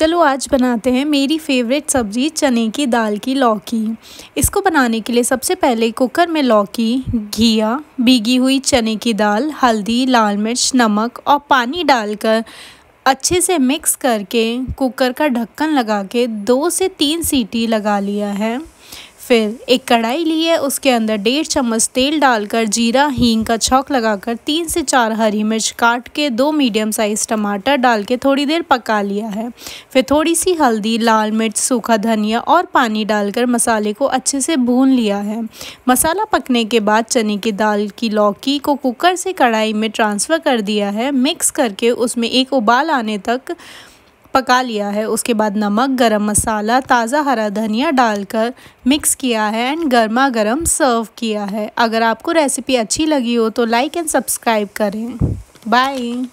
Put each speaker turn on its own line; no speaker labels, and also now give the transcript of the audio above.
चलो आज बनाते हैं मेरी फेवरेट सब्ज़ी चने की दाल की लौकी इसको बनाने के लिए सबसे पहले कुकर में लौकी घिया भीगी हुई चने की दाल हल्दी लाल मिर्च नमक और पानी डालकर अच्छे से मिक्स करके कुकर का ढक्कन लगा के दो से तीन सीटी लगा लिया है फिर एक कढ़ाई ली है उसके अंदर डेढ़ चम्मच तेल डालकर जीरा हींग का छौक लगाकर तीन से चार हरी मिर्च काट के दो मीडियम साइज़ टमाटर डाल के थोड़ी देर पका लिया है फिर थोड़ी सी हल्दी लाल मिर्च सूखा धनिया और पानी डालकर मसाले को अच्छे से भून लिया है मसाला पकने के बाद चने की दाल की लौकी को कुकर से कढ़ाई में ट्रांसफ़र कर दिया है मिक्स करके उसमें एक उबाल आने तक पका लिया है उसके बाद नमक गरम मसाला ताज़ा हरा धनिया डालकर मिक्स किया है एंड गर्मा गर्म सर्व किया है अगर आपको रेसिपी अच्छी लगी हो तो लाइक एंड सब्सक्राइब करें बाय